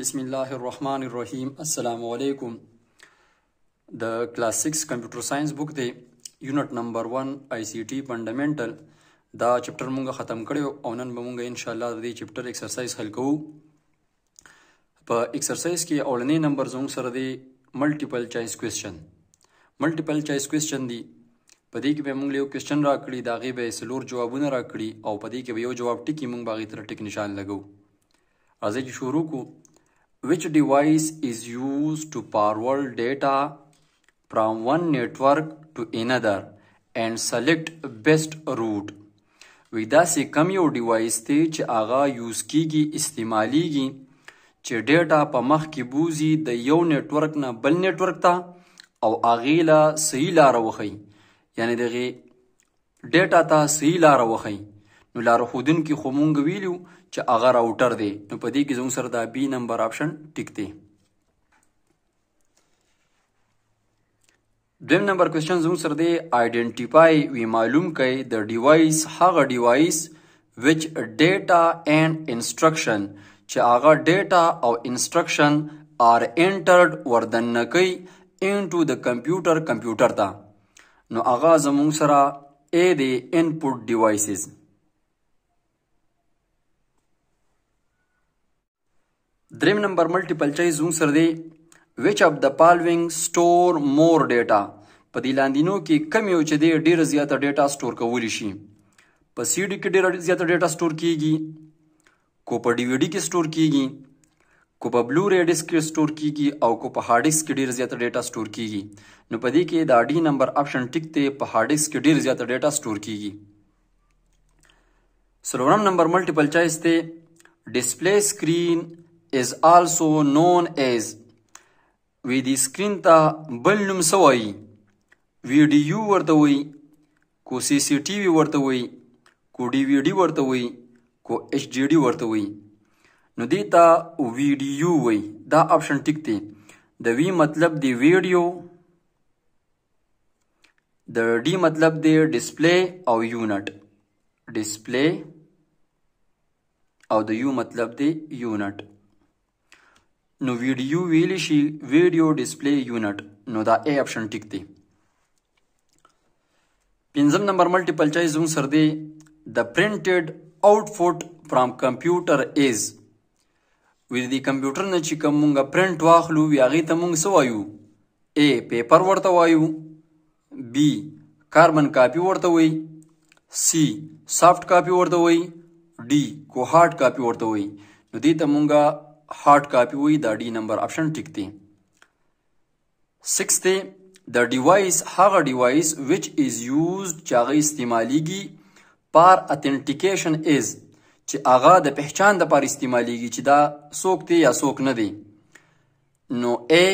بسم الله الرحمن الرحیم السلام علیکم د کلاس 6 کمپیوټر ساينس بوک دی یونټ نمبر 1 آی سی ټی فندامنٹل دا چپټر مونږ ختم کړو او نن به مونږ ان شاء الله د دې چپټر ایکسرسایز حل کوو په ایکسرسایز کې اولنې نمبر زموږ سره دی ملټیپل چوایس کوېسچن ملټیپل چوایس کوېسچن دی په دې کې به موږ یو کوېسچن راکړي دا غي به سلور جوابونه راکړي او په دې کې به یو جواب ټکی موږ باغې تر ټک نشان لګو ازې شروع کوو which device is used to forward data from one network to another and select best route وی داسې کم یو ډیوایس دی چې هغه یوز کیږي استعمالیږي چې ډیټا په مخ کې بوزي د یو نیټورک نه بل نیټورک ته او هغې له صحیح لاره وښیي یعنې دغې ډیټا ته صحیح لاره وښیي نو لاره ښودونکي خو مونږ ویلو چې هغه راوټر دی نو په دې کې زموږ سره دا بی نمبر آپشن ټیک دی دویم نمبر کوېشن زموږ سره دی آیډنټیفای وی معلوم کړئ د ډیوایس هغه ډیوایس وچ ډیټا اینڈ انسټرکشن چې هغه ډیټا او انسټرکشن آر انټرډ وردن نکي انټو د کمپیوټر کمپیوټر ته نو هغه زموږ سره اې دی انپوټ ډیوایسز دریم نمبر ملټیپل چویس زموږ سره دی ویچ اف د فالوینګ سٹور مور ډیټا په دې لاندینو کې کم یو چې دی ډیره زیاته ډیټا سٹور کولی شي په سی ډي کې ډیره زیاته ډیټا سٹور کیږي کو په ډي وی ډي کې سٹور کیږي کو په بلو ری ډیسک کې سٹور کیږي او کو په هارد ډیسک کې ډیره زیاته ډیټا سٹور کیږي نو په دې کې دا ډي نمبر آپشن ټیک ته په هارد ډیسک کې ډیره زیاته ډیټا سٹور کیږي سلورم نمبر ملټیپل چویس ته ډسپلی سکرین is also known as وې د سکرین ته بل نوم څه وایي ویډیو ورته وایي کو سی سی ټي وي ورته وایي کو ډي وی ډي ورته وایي کو ایچ ډي ډي ورته وایي نو دې ته ویډیو وایي دا آپشن ټیک دی د وی مطلب دی ویډیو د ډي مطلب دی ډسپلی او یونټ ډسپلی او د یو مطلب دی یونټ نو ویډیو ویلی شي ویډیو ډسپلی یونټ نو دا ای اپشن ټیک دی پنځم نمبر ملټیپل چای زون سر دی د پرنټډ آوټپوټ فرام کمپیوټر از ویل دی کمپیوټر نه چې کوم موږ پرنټ واخلو وی هغه ته موږ سوایو ای پیپر ورته وایو بی کاربن کاپی ورته وای سی سافټ کاپی ورته وای ډی کوهارد کاپی ورته وای نو دې ته موږ hard copy وي دا ډي نمبر اپشن ټیک دی 6 دی د ډیوایس هغه ډیوایس which is used چې هغه استعمالیږي پر authentication is چې هغه د پہچان د پر استعمالیږي چې دا څوک دی یا څوک نه دی نو A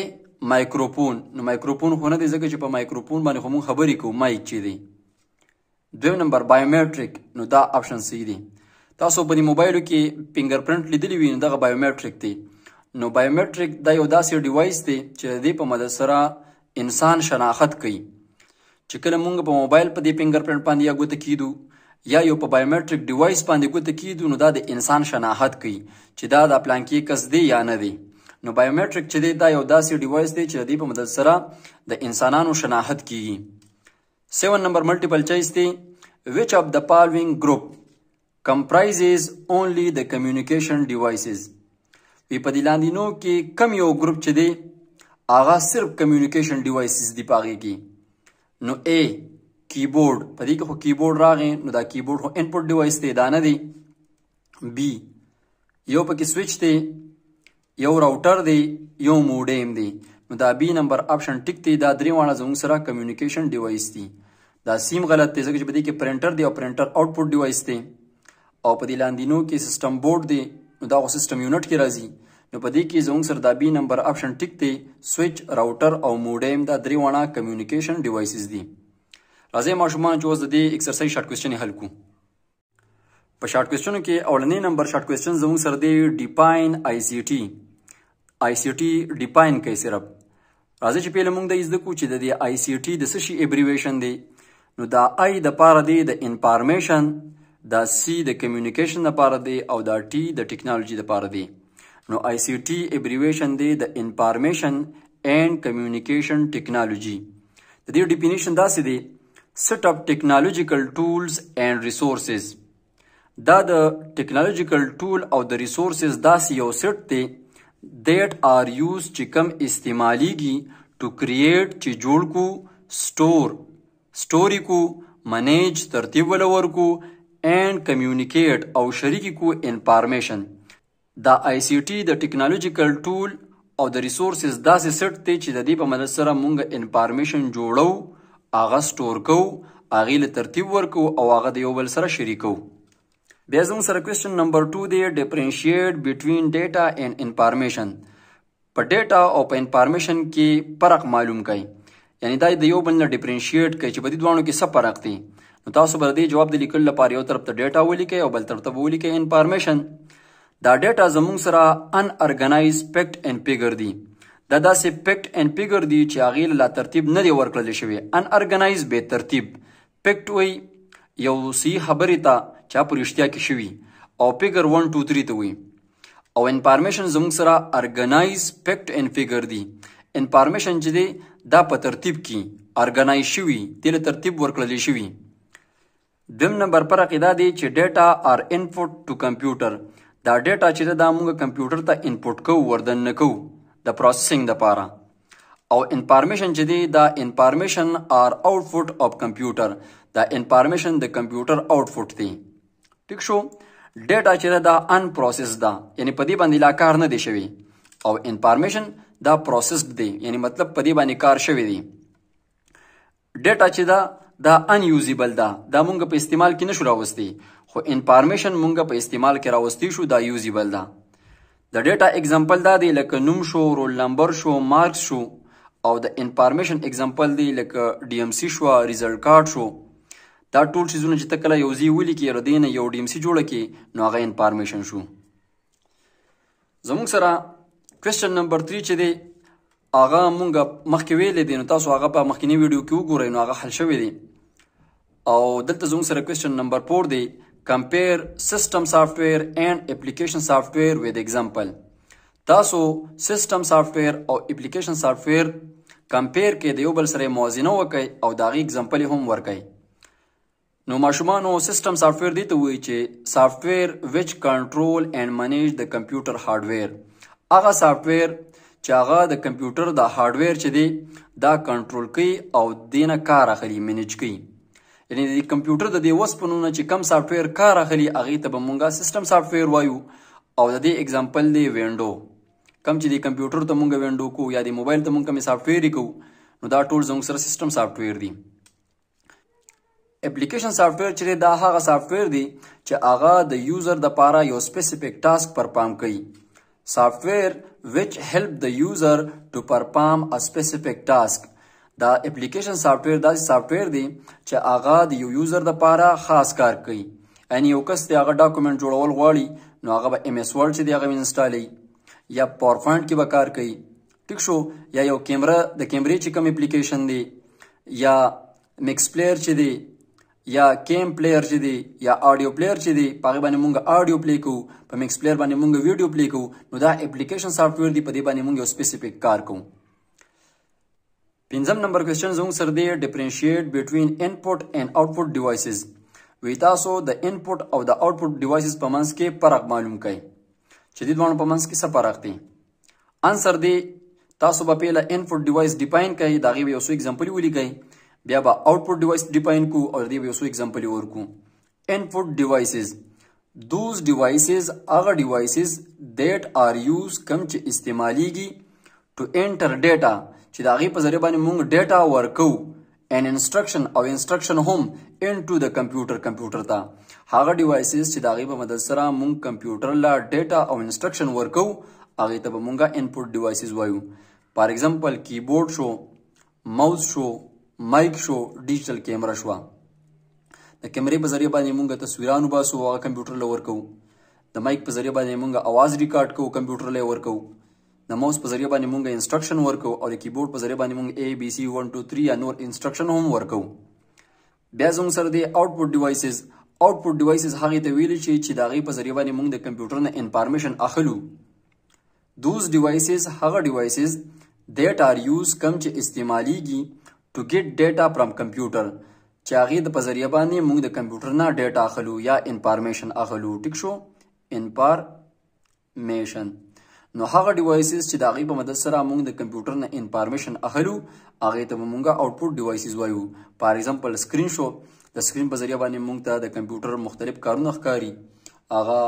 مایکروفون نو مایکروفون خو نه دی ځکه چې په مایکروفون باندې خو مونږ خبرې کوو مایک چې دی دویم نمبر بایومټریک نو دا آپشن سی دی تاسو په دې موبایلو کې فینګر پرنټ لیدلی وي نو دغه بایومیټریک دی نو بایومیټریک دا یو داسې ډیوایس دی چې د دې په مدد سره انسان شناخت کوي چې کله مونږ په موبایل په دې فینګر پرنټ باندې یا ګوته کیدو یا یو په بایومیټریک ډیوایس باندې ګوته کیدو نو دا د انسان شناخت کوي چې دا د پلانکی کس دی یا نه دی نو بایومیټریک چې دی دا یو داسې ډیوایس دی چې د دې په مدد سره د انسانانو شناخت کیږي 7 نمبر ملټیپل چويس دی which of the following group comprises only the communication devices وی په دې لاندینو کې کم یو ګروپ چې دی هغه صرف کمیونیکیشن ډیوایسز دی پاغې کې نو اے کیبورډ په دې کې خو کیبورډ راغې نو دا کیبورډ خو انپوټ ډیوایس دی دا نه دی بی یو پکې سویچ دی یو راوټر دی یو موډیم دی نو دا بی نمبر آپشن ټیک دی دا درې وانه زموږ سره کمیونیکیشن ډیوایس دی دا سیم غلط دی ځکه چې په دې کې پرنټر دی او پرنټر آوټپوټ ډیوایس دی او په دې لاندینو کې سیستم بورډ دی نو دا غو سیستم یونټ کې راځي نو په دې کې زموږ سره دا بي نمبر آپشن ټیک دی سویچ راوټر او موډیم دا درې وانه کمیونیکیشن ډیوایسز دي راځي ماشومان چې اوس د دې ایکسرسایز شارټ کوېسچن حل کوو په شارټ کوېسچنو کې اولنې نمبر شارټ کوېسچن زموږ سره دی ډیپاین آی سی ټي آی سی ټي ډیپاین کوي صرف راځي چې پیله موږ د زده کو چې د دې آی سی ټي د څه شي ایبریویشن دی نو دا آی د پاره دی د انفارمیشن دا سی د کمیونیکیشن لپاره دی او دا ټی د ټیکنالوژي لپاره دی نو آی سی ټی ایبریویشن دی د انفارمیشن اینڈ کمیونیکیشن ټیکنالوژي د دې ډیفینیشن داسې دی سیټ اپ ټیکنالوژیکل ټولز اینڈ ریسورسز دا د ټیکنالوژیکل ټول او د ریسورسز داسې یو سیټ دی دیټ آر یوز چې کم استعمالیږي ټو کریټ چې جوړ کو سٹور سٹوري کو منیج ترتیب ولور کو and communicate او شریکې کو انفارمیشن دا آی سی ټی د ټیکنالوژیکل ټول او د ریسورسز داسې سټ دی چې د دې په مدد سره مونږ انفارمیشن جوړو هغه سٹور کو هغه له ترتیب ورکو او هغه د یو بل سره شریکو بیا زموږ سره کوېشن نمبر 2 دی ډیفرنشیټ بیټوین ډیټا اینڈ انفارمیشن په ډیټا او په انفارمیشن کې فرق معلوم کړئ یعنی دا د یو بل نه ډیفرنشیټ کوي چې په دې دوه کې څه فرق دی نو تاسو به د دې جواب د لیکلو لپاره یو طرف ته ډیټا ولیکئ او بل طرف ته ولیکئ انفارمیشن دا ډیټا زموږ سره ان ارګنایز فیکټ ان فیګر دی دا داسې فیکټ ان فیګر دی چې هغې لا ترتیب نه دی ورکړل شوی ان ارګنایز بې ترتیب فیکټ وی یو صحیح خبرې ته چا په رښتیا کې شوي او فیګر 1 2 3 ته وي او انفارمیشن زموږ سره ارګنایز فیکټ ان فیګر دی انفارمیشن چې دی دا په ترتیب کې ارګنایز شوی د ترتیب ورکړل شوی دویم نمبر پر عقیده دی چې ډیټا آر انپوټ ټو کمپیوټر دا ډیټا چې دا موږ کمپیوټر ته انپوټ کوو وردن نکو د پروسیسینګ د پاره او انفارمیشن چې دی دا انفارمیشن آر آوټپوټ اف کمپیوټر دا انفارمیشن د کمپیوټر آوټپوټ دی ټیک شو ډیټا چې دا ان پروسس ده یعنی په دې باندې لا کار نه دی شوی او انفارمیشن دا پروسسډ دی یعنی مطلب په دې باندې کار شوی دی ډیټا چې دا دا ان یوزیبل ده دا مونږ په استعمال کې نشو راوستي خو انفارمیشن مونږ په استعمال کې راوستي شو دا یوزیبل ده د ډیټا اگزامپل دا دی لکه نوم شو رول نمبر شو مارکس شو او د انفارمیشن اگزامپل دی لکه ډی ام سی شو ریزلټ کارت شو دا ټول چیزونه چې تکله یو ځای ولیکي ردین یو ډی ام سی جوړه کی نو هغه انفارمیشن شو زموږ سره کوېشن نمبر 3 چې دی هغه مونږ مخکې ویلې دي نو تاسو هغه په مخکینی ویډیو کې وګورئ نو هغه حل شوی دی او دلته زموږ سره کوېشن نمبر 4 دی compare system software and application software with example تاسو سیستم سافټویر او اپلیکیشن سافټویر کمپیر کې د یو بل سره موازنه وکړئ او د هغې اگزامپل هم ورکړئ نو ماشومانو سیستم سافټویر دې ته وایي چې سافټویر ویچ کنټرول اینډ منیج د کمپیوټر هارډویر هغه سافټویر چې هغه د کمپیوټر د هارډویر چې دی دا کنټرول کوي او دینه کار اخلي منیج کوي یعنی د کمپیوټر د دې وسپنو نه چې کم سافټویر کار اخلي هغه ته به مونږه سیستم سافټویر وایو او د دې اگزامپل دی وینډو کم چې د کمپیوټر ته مونږه وینډو کو یا د موبایل ته مونږه می سافټویر کو نو دا ټول زموږ سره سیستم سافټویر دی اپلیکیشن سافټویر چې دا هغه سافټویر دی چې هغه د یوزر د پاره یو سپیسیفیک ټاسک پر پام کوي سافټویر which help the user to perform a specific task دا اپلیکیشن سافټویر داسې سافټویر دی چې هغه د یو یوزر لپاره خاص کار کوي یعنی یو کس دی هغه ډاکومنټ جوړول غواړي نو هغه به ام اس ورډ چې دی هغه انسټالي یا پاور پوینټ کې به کار کوي ټیک شو یا یو کیمره د کیمرې چې کوم اپلیکیشن دی یا مکس پلیر چې دی یا کیم پلیر چې دی یا آډیو پلیر چې دی په باندې مونږ آډیو پلی کوو په میکس پلیر باندې مونږ ویډیو پلی کوو نو دا اپلیکیشن سافټویر دی په دې باندې مونږ یو سپیسیفیک کار کوو پنځم نمبر کوېشن زموږ سره دی ډیفرینشیټ بټوین انپوټ اینڈ آوټپوټ ډیوایسز وی تاسو د انپوټ او د آوټپوټ ډیوایسز په منځ کې فرق معلوم کړئ چې دې دوه په منځ کې څه فرق دی انسر دی تاسو به پیله انپوټ ډیوایس ډیفاین کړئ دا غي یو څو اگزامپل ولیکئ بیا به output device define کو او دې یو څو example ورکو input devices those devices هغه devices that are used کم چې استعمالیږي to enter data چې دا غي په ذریعہ باندې موږ data ورکو an instruction او instruction هم into the computer computer ته هغه devices چې دا غي په مدد سره موږ computer لا data او instruction ورکو هغه ته به موږ input devices وایو for example keyboard شو mouse شو مایک شو ډیجیټل کیمرا شو د کیمرې په ذریعہ باندې مونږ تصویرانو باسو او کمپیوټر لور کوو د مایک په ذریعہ باندې مونږ اواز ریکارډ کوو کمپیوټر لې ور کوو د ماوس په ذریعہ باندې مونږ انسټرکشن ورکو او د کیبورډ په ذریعہ باندې مونږ A B C 1 2 3 یا نور انسټرکشن هم ورکو بیا زموږ سره د آوټپوټ ډیوایسز آوټپوټ ډیوایسز هغه ته ویل شي چې دا غي په ذریعہ باندې مونږ د کمپیوټر نه انفارمیشن اخلو دوز ډیوایسز هغه ډیوایسز دیټ آر یوز کم چې استعمالیږي to get data from computer چې هغه د پزریه باندې موږ د کمپیوټر نه ډیټا اخلو یا انفارمیشن اخلو ټیک شو انفارمیشن نو هغه ډیوایسز چې د هغه په مدد سره موږ د کمپیوټر نه انفارمیشن اخلو هغه ته موږ آوټپوټ ډیوایسز وایو فار ایگزامپل سکرین شو د سکرین په ذریعہ باندې موږ ته د کمپیوټر مختلف کارونه ښکاری هغه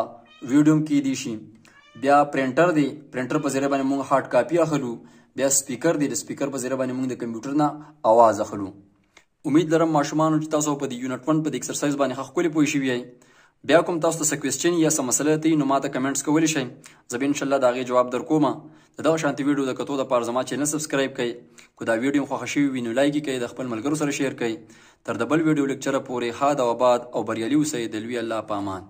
ویډیوم کې دی شي بیا پرینټر دی پرینټر په ذریعہ باندې موږ هارد کاپی اخلو بیا سپیکر دی د سپیکر په ذریعہ باندې موږ د کمپیوټر نه आवाज اخلو امید لرم ماشومان چې تاسو په دې یونټ 1 په دې ایکسرسایز باندې خپل پوه شئ بیا کوم تاسو ته کوېسچن یا څه مسله ته نو ماته کمنټس کولی شئ زه به ان شاء الله دا غي جواب درکوم د دا شانتي ویډیو د کتو د پار زما چینل سبسکرایب کړئ کو دا ویډیو خوښ شي وینو لایک کړئ د خپل ملګرو سره شیر کړئ تر دبل ویډیو لیکچر پورې ها دا آباد او بریالي اوسئ د لوی الله پامان